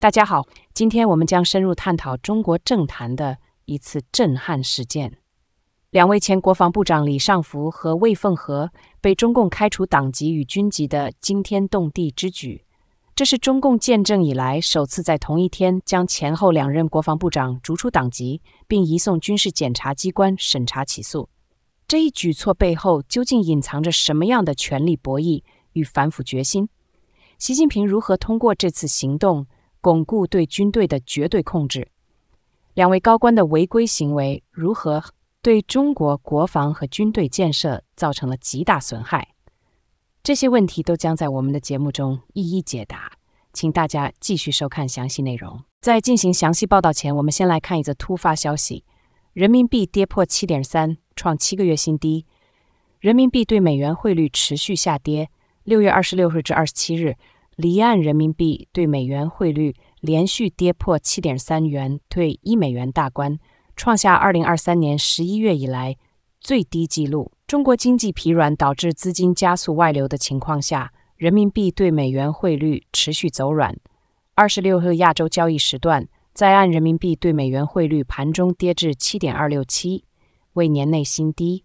大家好，今天我们将深入探讨中国政坛的一次震撼事件：两位前国防部长李尚福和魏凤和被中共开除党籍与军籍的惊天动地之举。这是中共建政以来首次在同一天将前后两任国防部长逐出党籍，并移送军事检察机关审查起诉。这一举措背后究竟隐藏着什么样的权力博弈与反腐决心？习近平如何通过这次行动？巩固对军队的绝对控制。两位高官的违规行为如何对中国国防和军队建设造成了极大损害？这些问题都将在我们的节目中一一解答。请大家继续收看详细内容。在进行详细报道前，我们先来看一则突发消息：人民币跌破七点三，创七个月新低。人民币对美元汇率持续下跌。六月二十六日至二十七日。离岸人民币对美元汇率连续跌破七点三元兑一美元大关，创下二零二三年十一月以来最低纪录。中国经济疲软导致资金加速外流的情况下，人民币对美元汇率持续走软。二十六日亚洲交易时段，在岸人民币对美元汇率盘中跌至七点二六七，为年内新低。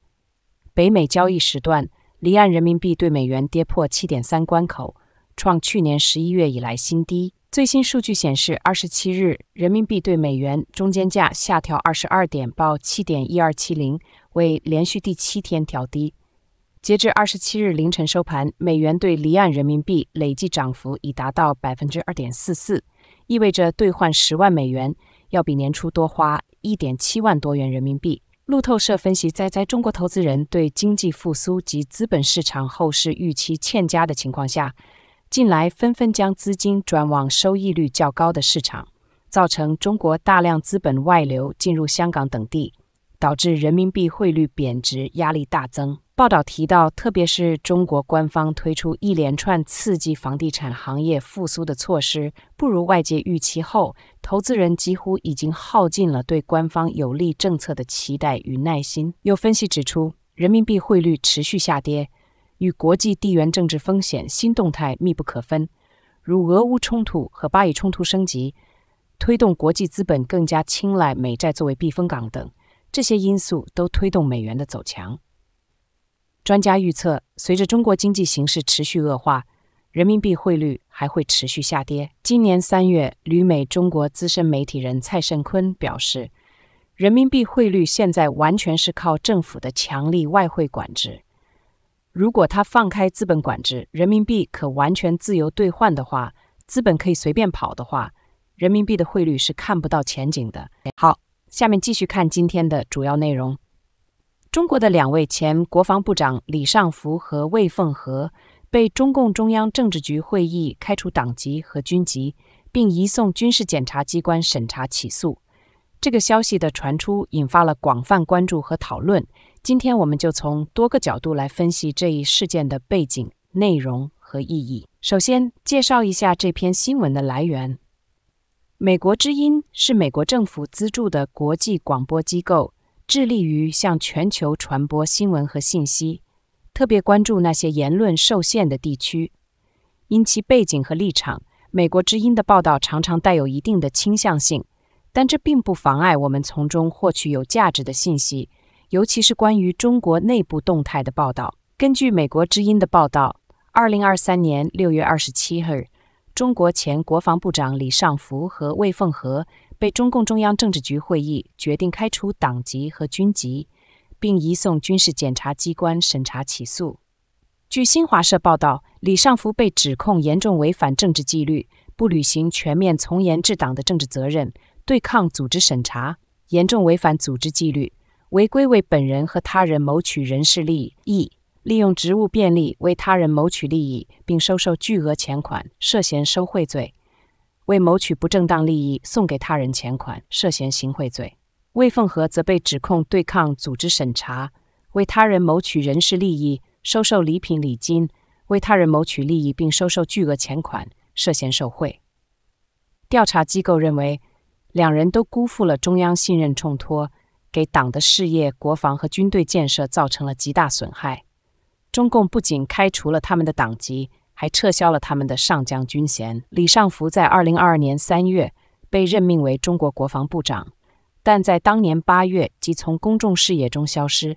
北美交易时段，离岸人民币对美元跌破七点三关口。创去年十一月以来新低。最新数据显示，二十七日人民币对美元中间价下调二十二点，报七点一二七零，为连续第七天调低。截至二十七日凌晨收盘，美元对离岸人民币累计涨幅已达到百分之二点四四，意味着兑换十万美元要比年初多花一点七万多元人民币。路透社分析，在中国投资人对经济复苏及资本市场后市预期欠佳的情况下。近来纷纷将资金转往收益率较高的市场，造成中国大量资本外流进入香港等地，导致人民币汇率贬值压力大增。报道提到，特别是中国官方推出一连串刺激房地产行业复苏的措施不如外界预期后，投资人几乎已经耗尽了对官方有利政策的期待与耐心。有分析指出，人民币汇率持续下跌。与国际地缘政治风险新动态密不可分，如俄乌冲突和巴以冲突升级，推动国际资本更加青睐美债作为避风港等，这些因素都推动美元的走强。专家预测，随着中国经济形势持续恶化，人民币汇率还会持续下跌。今年三月，旅美中国资深媒体人蔡胜坤表示，人民币汇率现在完全是靠政府的强力外汇管制。如果他放开资本管制，人民币可完全自由兑换的话，资本可以随便跑的话，人民币的汇率是看不到前景的。好，下面继续看今天的主要内容。中国的两位前国防部长李尚福和魏凤和被中共中央政治局会议开除党籍和军籍，并移送军事检察机关审查起诉。这个消息的传出，引发了广泛关注和讨论。今天，我们就从多个角度来分析这一事件的背景、内容和意义。首先，介绍一下这篇新闻的来源。美国之音是美国政府资助的国际广播机构，致力于向全球传播新闻和信息，特别关注那些言论受限的地区。因其背景和立场，美国之音的报道常常带有一定的倾向性，但这并不妨碍我们从中获取有价值的信息。尤其是关于中国内部动态的报道。根据美国之音的报道，二零二三年六月二十七日，中国前国防部长李尚福和魏凤和被中共中央政治局会议决定开除党籍和军籍，并移送军事检察机关审查起诉。据新华社报道，李尚福被指控严重违反政治纪律，不履行全面从严治党的政治责任，对抗组织审查，严重违反组织纪律。违规为本人和他人谋取人事利益，利用职务便利为他人谋取利益，并收受巨额钱款，涉嫌受贿罪；为谋取不正当利益，送给他人钱款，涉嫌行贿罪。魏凤和则被指控对抗组织审查，为他人谋取人事利益，收受礼品礼金，为他人谋取利益并收受巨额钱款，涉嫌受贿。调查机构认为，两人都辜负了中央信任，重托。给党的事业、国防和军队建设造成了极大损害。中共不仅开除了他们的党籍，还撤销了他们的上将军衔。李尚福在二零二二年三月被任命为中国国防部长，但在当年八月即从公众视野中消失，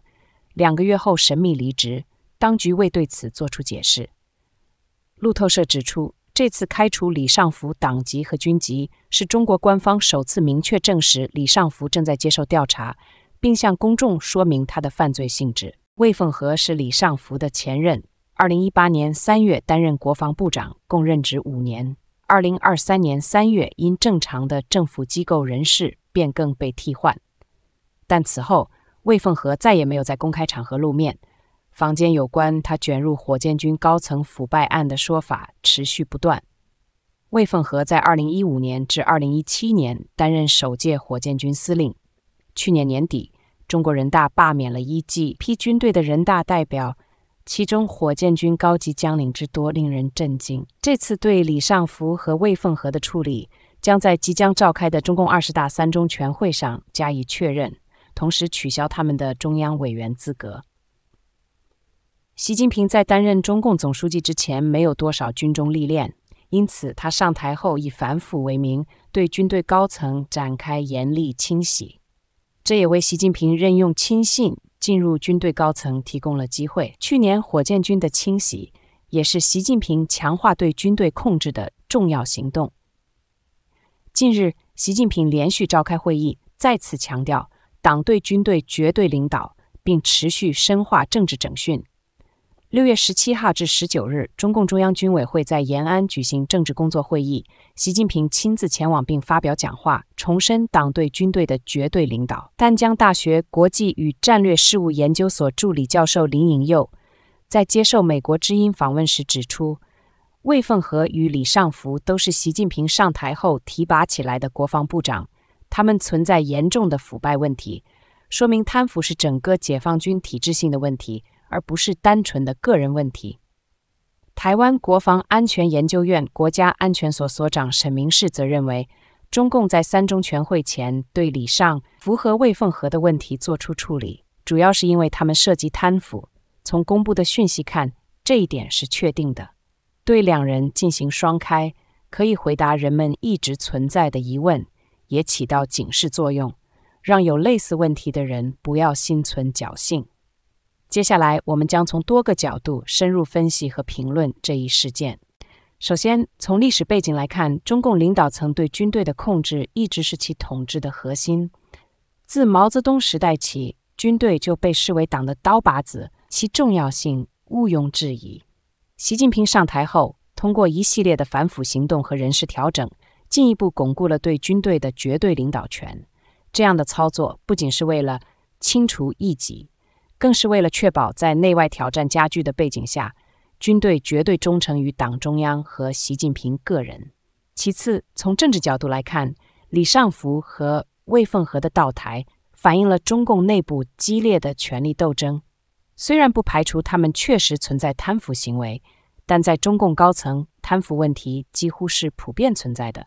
两个月后神秘离职，当局未对此作出解释。路透社指出。这次开除李尚福党籍和军籍，是中国官方首次明确证实李尚福正在接受调查，并向公众说明他的犯罪性质。魏凤和是李尚福的前任，二零一八年三月担任国防部长，共任职五年。二零二三年三月因正常的政府机构人事变更被替换，但此后魏凤和再也没有在公开场合露面。房间有关他卷入火箭军高层腐败案的说法持续不断。魏凤和在2015年至2017年担任首届火箭军司令。去年年底，中国人大罢免了一批军队的人大代表，其中火箭军高级将领之多令人震惊。这次对李尚福和魏凤和的处理，将在即将召开的中共二十大三中全会上加以确认，同时取消他们的中央委员资格。习近平在担任中共总书记之前没有多少军中历练，因此他上台后以反腐为名，对军队高层展开严厉清洗，这也为习近平任用亲信进入军队高层提供了机会。去年火箭军的清洗也是习近平强化对军队控制的重要行动。近日，习近平连续召开会议，再次强调党对军队绝对领导，并持续深化政治整训。六月十七号至十九日，中共中央军委会在延安举行政治工作会议，习近平亲自前往并发表讲话，重申党对军队的绝对领导。丹江大学国际与战略事务研究所助理教授林颖佑在接受美国之音访问时指出，魏凤和与李尚福都是习近平上台后提拔起来的国防部长，他们存在严重的腐败问题，说明贪腐是整个解放军体制性的问题。而不是单纯的个人问题。台湾国防安全研究院国家安全所所长沈明世则认为，中共在三中全会前对李尚、符和魏凤和的问题做出处理，主要是因为他们涉及贪腐。从公布的讯息看，这一点是确定的。对两人进行双开，可以回答人们一直存在的疑问，也起到警示作用，让有类似问题的人不要心存侥幸。接下来，我们将从多个角度深入分析和评论这一事件。首先，从历史背景来看，中共领导层对军队的控制一直是其统治的核心。自毛泽东时代起，军队就被视为党的“刀把子”，其重要性毋庸置疑。习近平上台后，通过一系列的反腐行动和人事调整，进一步巩固了对军队的绝对领导权。这样的操作不仅是为了清除异己。更是为了确保在内外挑战加剧的背景下，军队绝对忠诚于党中央和习近平个人。其次，从政治角度来看，李尚福和魏凤和的倒台反映了中共内部激烈的权力斗争。虽然不排除他们确实存在贪腐行为，但在中共高层，贪腐问题几乎是普遍存在的。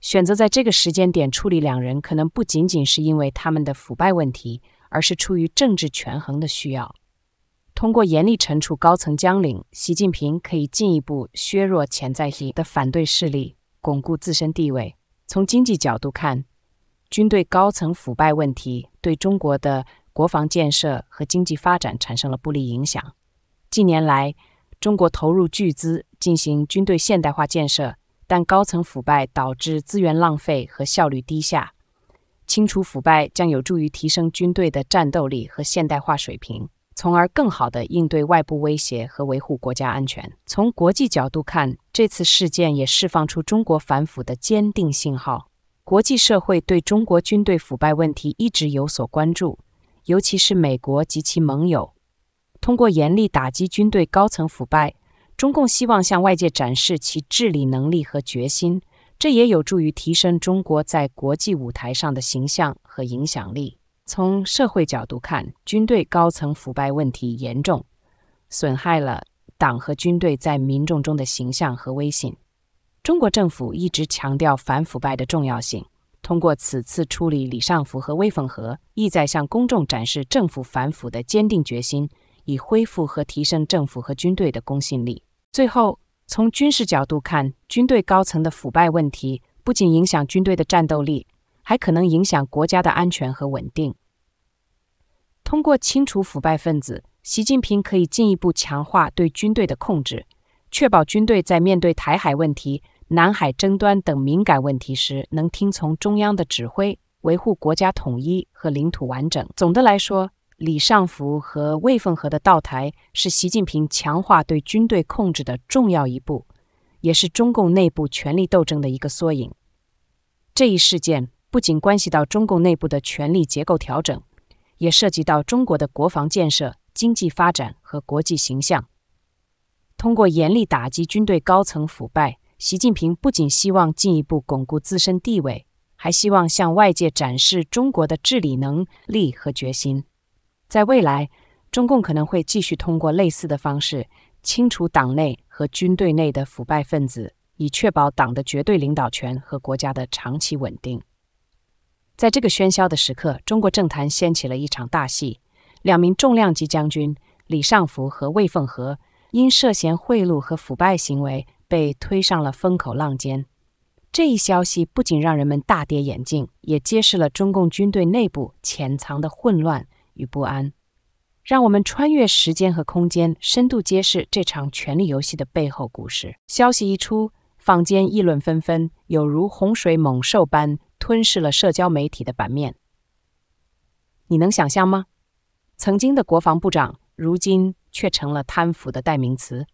选择在这个时间点处理两人，可能不仅仅是因为他们的腐败问题。而是出于政治权衡的需要，通过严厉惩处高层将领，习近平可以进一步削弱潜在性的反对势力，巩固自身地位。从经济角度看，军队高层腐败问题对中国的国防建设和经济发展产生了不利影响。近年来，中国投入巨资进行军队现代化建设，但高层腐败导致资源浪费和效率低下。清除腐败将有助于提升军队的战斗力和现代化水平，从而更好地应对外部威胁和维护国家安全。从国际角度看，这次事件也释放出中国反腐的坚定信号。国际社会对中国军队腐败问题一直有所关注，尤其是美国及其盟友。通过严厉打击军队高层腐败，中共希望向外界展示其治理能力和决心。这也有助于提升中国在国际舞台上的形象和影响力。从社会角度看，军队高层腐败问题严重，损害了党和军队在民众中的形象和威信。中国政府一直强调反腐败的重要性，通过此次处理李尚福和魏凤和，意在向公众展示政府反腐的坚定决心，以恢复和提升政府和军队的公信力。最后。从军事角度看，军队高层的腐败问题不仅影响军队的战斗力，还可能影响国家的安全和稳定。通过清除腐败分子，习近平可以进一步强化对军队的控制，确保军队在面对台海问题、南海争端等敏感问题时能听从中央的指挥，维护国家统一和领土完整。总的来说，李尚福和魏凤和的倒台是习近平强化对军队控制的重要一步，也是中共内部权力斗争的一个缩影。这一事件不仅关系到中共内部的权力结构调整，也涉及到中国的国防建设、经济发展和国际形象。通过严厉打击军队高层腐败，习近平不仅希望进一步巩固自身地位，还希望向外界展示中国的治理能力和决心。在未来，中共可能会继续通过类似的方式清除党内和军队内的腐败分子，以确保党的绝对领导权和国家的长期稳定。在这个喧嚣的时刻，中国政坛掀起了一场大戏：两名重量级将军李尚福和魏凤和因涉嫌贿赂和腐败行为被推上了风口浪尖。这一消息不仅让人们大跌眼镜，也揭示了中共军队内部潜藏的混乱。与不安，让我们穿越时间和空间，深度揭示这场权力游戏的背后故事。消息一出，坊间议论纷纷，有如洪水猛兽般吞噬了社交媒体的版面。你能想象吗？曾经的国防部长，如今却成了贪腐的代名词。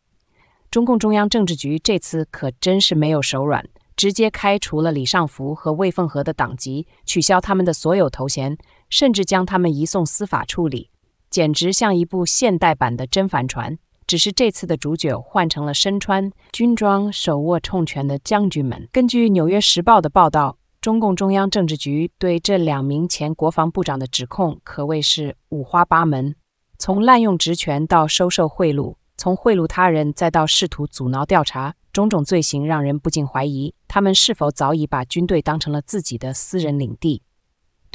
中共中央政治局这次可真是没有手软，直接开除了李尚福和魏凤和的党籍，取消他们的所有头衔。甚至将他们移送司法处理，简直像一部现代版的真反传。只是这次的主角换成了身穿军装、手握重权的将军们。根据《纽约时报》的报道，中共中央政治局对这两名前国防部长的指控可谓是五花八门：从滥用职权到收受贿赂，从贿赂他人再到试图阻挠调查，种种罪行让人不禁怀疑，他们是否早已把军队当成了自己的私人领地。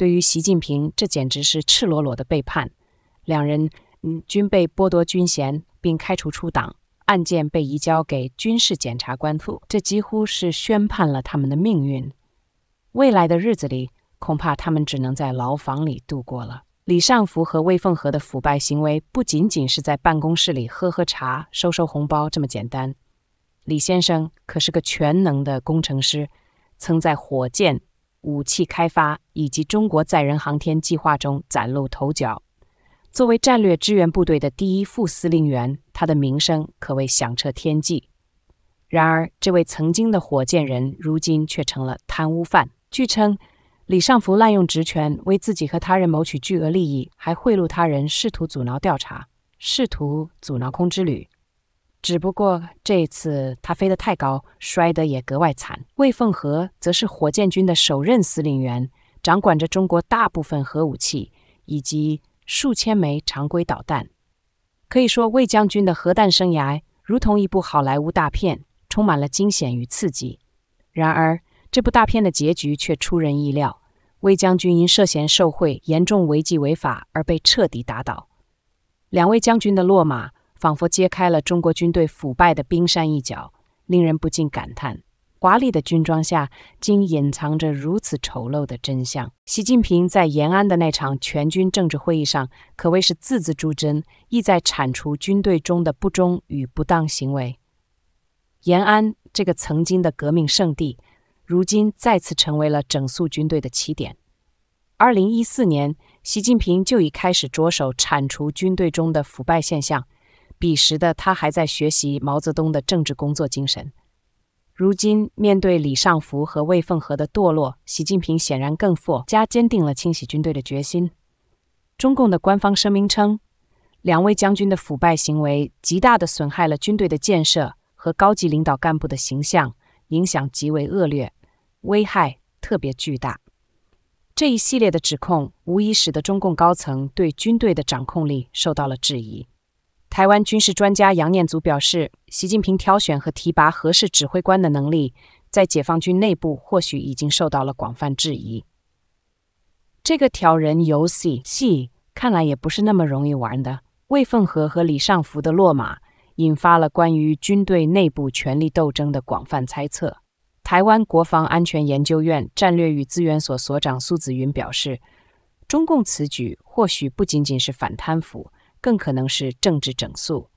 对于习近平，这简直是赤裸裸的背叛。两人，嗯，均被剥夺军衔并开除出党，案件被移交给军事检察官处，这几乎是宣判了他们的命运。未来的日子里，恐怕他们只能在牢房里度过了。李尚福和魏凤和的腐败行为，不仅仅是在办公室里喝喝茶、收收红包这么简单。李先生可是个全能的工程师，曾在火箭。武器开发以及中国载人航天计划中崭露头角。作为战略支援部队的第一副司令员，他的名声可谓响彻天际。然而，这位曾经的火箭人，如今却成了贪污犯。据称，李尚福滥用职权，为自己和他人谋取巨额利益，还贿赂他人，试图阻挠调查，试图阻挠空之旅。只不过这次他飞得太高，摔得也格外惨。魏凤和则是火箭军的首任司令员，掌管着中国大部分核武器以及数千枚常规导弹。可以说，魏将军的核弹生涯如同一部好莱坞大片，充满了惊险与刺激。然而，这部大片的结局却出人意料：魏将军因涉嫌受贿、严重违纪违法而被彻底打倒。两位将军的落马。仿佛揭开了中国军队腐败的冰山一角，令人不禁感叹：华丽的军装下，竟隐藏着如此丑陋的真相。习近平在延安的那场全军政治会议上，可谓是字字珠针，意在铲除军队中的不忠与不当行为。延安这个曾经的革命圣地，如今再次成为了整肃军队的起点。二零一四年，习近平就已开始着手铲除军队中的腐败现象。彼时的他还在学习毛泽东的政治工作精神，如今面对李尚福和魏凤和的堕落，习近平显然更富加坚定了清洗军队的决心。中共的官方声明称，两位将军的腐败行为极大地损害了军队的建设和高级领导干部的形象，影响极为恶劣，危害特别巨大。这一系列的指控无疑使得中共高层对军队的掌控力受到了质疑。台湾军事专家杨念祖表示，习近平挑选和提拔合适指挥官的能力，在解放军内部或许已经受到了广泛质疑。这个挑人游戏戏看来也不是那么容易玩的。魏凤和和李尚福的落马，引发了关于军队内部权力斗争的广泛猜测。台湾国防安全研究院战略与资源所所长苏子云表示，中共此举或许不仅仅是反贪腐。更可能是政治整肃，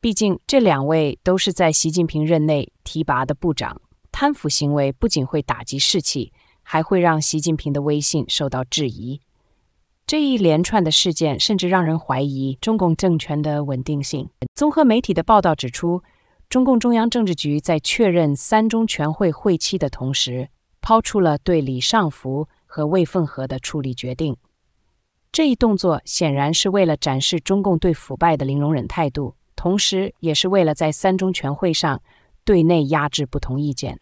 毕竟这两位都是在习近平任内提拔的部长，贪腐行为不仅会打击士气，还会让习近平的威信受到质疑。这一连串的事件甚至让人怀疑中共政权的稳定性。综合媒体的报道指出，中共中央政治局在确认三中全会会期的同时，抛出了对李尚福和魏凤和的处理决定。这一动作显然是为了展示中共对腐败的零容忍态度，同时，也是为了在三中全会上对内压制不同意见。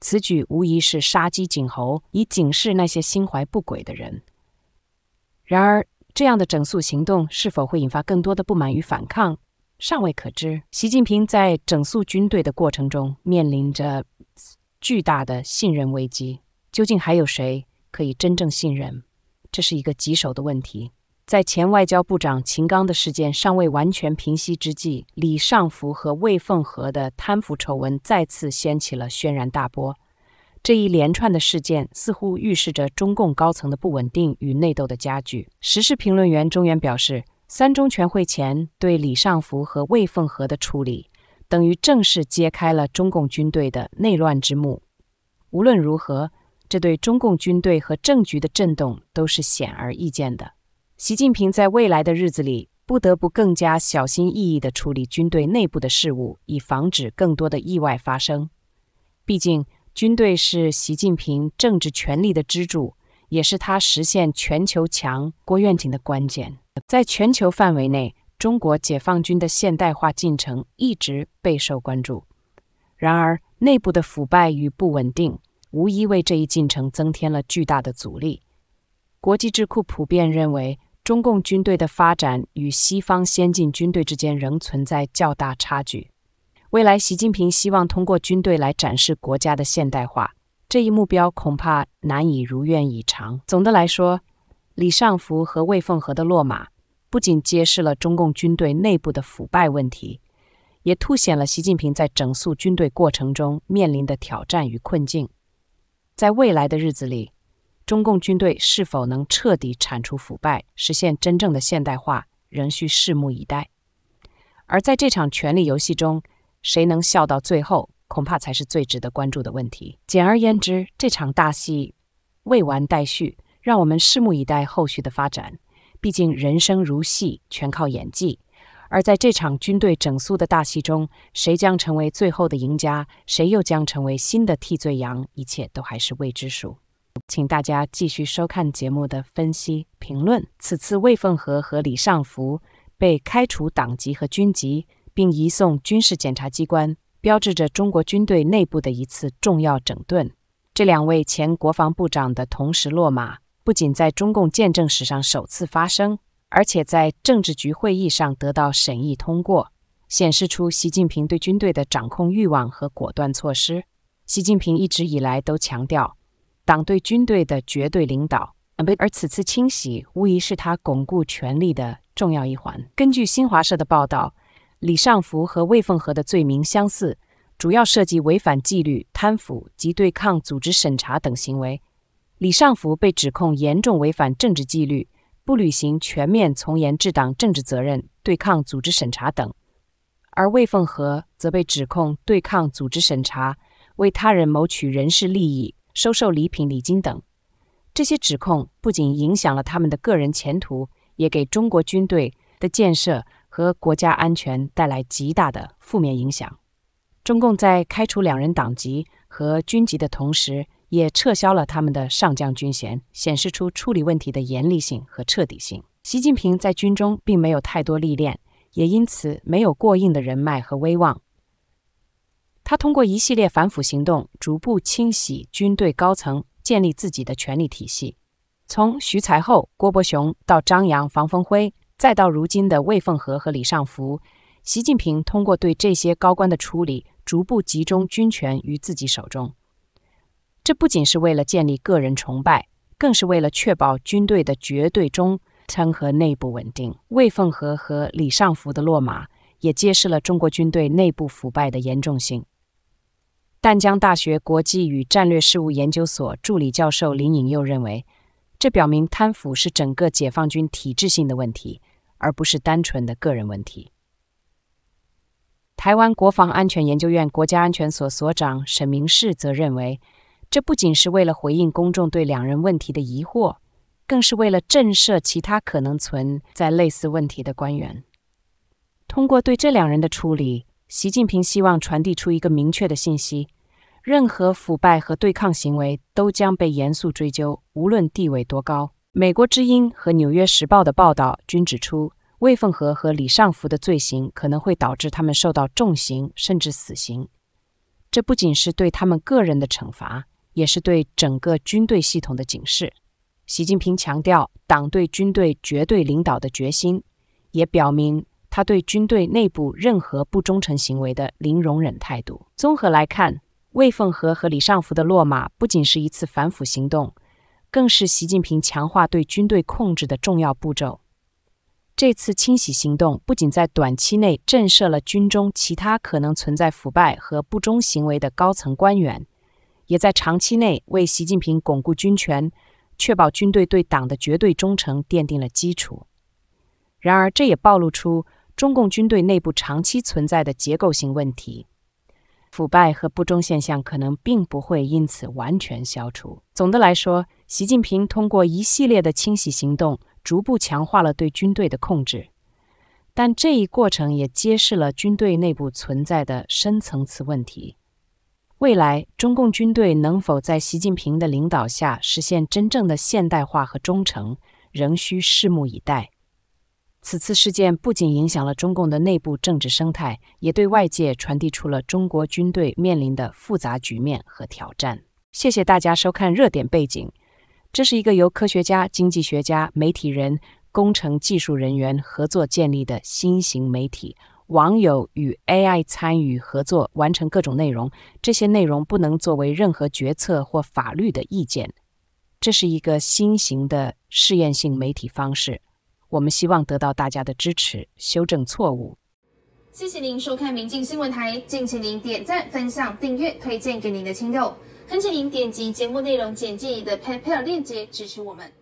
此举无疑是杀鸡儆猴，以警示那些心怀不轨的人。然而，这样的整肃行动是否会引发更多的不满与反抗，尚未可知。习近平在整肃军队的过程中面临着巨大的信任危机，究竟还有谁可以真正信任？这是一个棘手的问题。在前外交部长秦刚的事件尚未完全平息之际，李尚福和魏凤和的贪腐丑闻再次掀起了轩然大波。这一连串的事件似乎预示着中共高层的不稳定与内斗的加剧。时事评论员中原表示，三中全会前对李尚福和魏凤和的处理，等于正式揭开了中共军队的内乱之幕。无论如何。这对中共军队和政局的震动都是显而易见的。习近平在未来的日子里不得不更加小心翼翼地处理军队内部的事务，以防止更多的意外发生。毕竟，军队是习近平政治权力的支柱，也是他实现全球强国愿景的关键。在全球范围内，中国解放军的现代化进程一直备受关注。然而，内部的腐败与不稳定。无疑为这一进程增添了巨大的阻力。国际智库普遍认为，中共军队的发展与西方先进军队之间仍存在较大差距。未来，习近平希望通过军队来展示国家的现代化，这一目标恐怕难以如愿以偿。总的来说，李尚福和魏凤和的落马，不仅揭示了中共军队内部的腐败问题，也凸显了习近平在整肃军队过程中面临的挑战与困境。在未来的日子里，中共军队是否能彻底铲除腐败，实现真正的现代化，仍需拭目以待。而在这场权力游戏中，谁能笑到最后，恐怕才是最值得关注的问题。简而言之，这场大戏未完待续，让我们拭目以待后续的发展。毕竟，人生如戏，全靠演技。而在这场军队整肃的大戏中，谁将成为最后的赢家？谁又将成为新的替罪羊？一切都还是未知数。请大家继续收看节目的分析评论。此次魏凤和和李尚福被开除党籍和军籍，并移送军事检察机关，标志着中国军队内部的一次重要整顿。这两位前国防部长的同时落马，不仅在中共建政史上首次发生。而且在政治局会议上得到审议通过，显示出习近平对军队的掌控欲望和果断措施。习近平一直以来都强调党对军队的绝对领导，而此次清洗无疑是他巩固权力的重要一环。根据新华社的报道，李尚福和魏凤和的罪名相似，主要涉及违反纪律、贪腐及对抗组织审查等行为。李尚福被指控严重违反政治纪律。不履行全面从严治党政治责任，对抗组织审查等；而魏凤和则被指控对抗组织审查、为他人谋取人事利益、收受礼品礼金等。这些指控不仅影响了他们的个人前途，也给中国军队的建设和国家安全带来极大的负面影响。中共在开除两人党籍和军籍的同时，也撤销了他们的上将军衔，显示出处理问题的严厉性和彻底性。习近平在军中并没有太多历练，也因此没有过硬的人脉和威望。他通过一系列反腐行动，逐步清洗军队高层，建立自己的权力体系。从徐才厚、郭伯雄到张扬、房峰辉，再到如今的魏凤和和李尚福，习近平通过对这些高官的处理，逐步集中军权于自己手中。这不仅是为了建立个人崇拜，更是为了确保军队的绝对忠诚和内部稳定。魏凤和和李尚福的落马也揭示了中国军队内部腐败的严重性。淡江大学国际与战略事务研究所助理教授林颖又认为，这表明贪腐是整个解放军体制性的问题，而不是单纯的个人问题。台湾国防安全研究院国家安全所所长沈明世则认为。这不仅是为了回应公众对两人问题的疑惑，更是为了震慑其他可能存在类似问题的官员。通过对这两人的处理，习近平希望传递出一个明确的信息：任何腐败和对抗行为都将被严肃追究，无论地位多高。《美国之音》和《纽约时报》的报道均指出，魏凤和和李尚福的罪行可能会导致他们受到重刑甚至死刑。这不仅是对他们个人的惩罚。也是对整个军队系统的警示。习近平强调党对军队绝对领导的决心，也表明他对军队内部任何不忠诚行为的零容忍态度。综合来看，魏凤和和李尚福的落马不仅是一次反腐行动，更是习近平强化对军队控制的重要步骤。这次清洗行动不仅在短期内震慑了军中其他可能存在腐败和不忠行为的高层官员。也在长期内为习近平巩固军权、确保军队对党的绝对忠诚奠定了基础。然而，这也暴露出中共军队内部长期存在的结构性问题，腐败和不忠现象可能并不会因此完全消除。总的来说，习近平通过一系列的清洗行动，逐步强化了对军队的控制，但这一过程也揭示了军队内部存在的深层次问题。未来，中共军队能否在习近平的领导下实现真正的现代化和忠诚，仍需拭目以待。此次事件不仅影响了中共的内部政治生态，也对外界传递出了中国军队面临的复杂局面和挑战。谢谢大家收看《热点背景》，这是一个由科学家、经济学家、媒体人、工程技术人员合作建立的新型媒体。网友与 AI 参与合作，完成各种内容。这些内容不能作为任何决策或法律的意见。这是一个新型的试验性媒体方式。我们希望得到大家的支持，修正错误。谢谢您收看《明镜新闻台》，敬请您点赞、分享、订阅、推荐给您的亲友。恳请您点击节目内容简介的 PayPal 链接支持我们。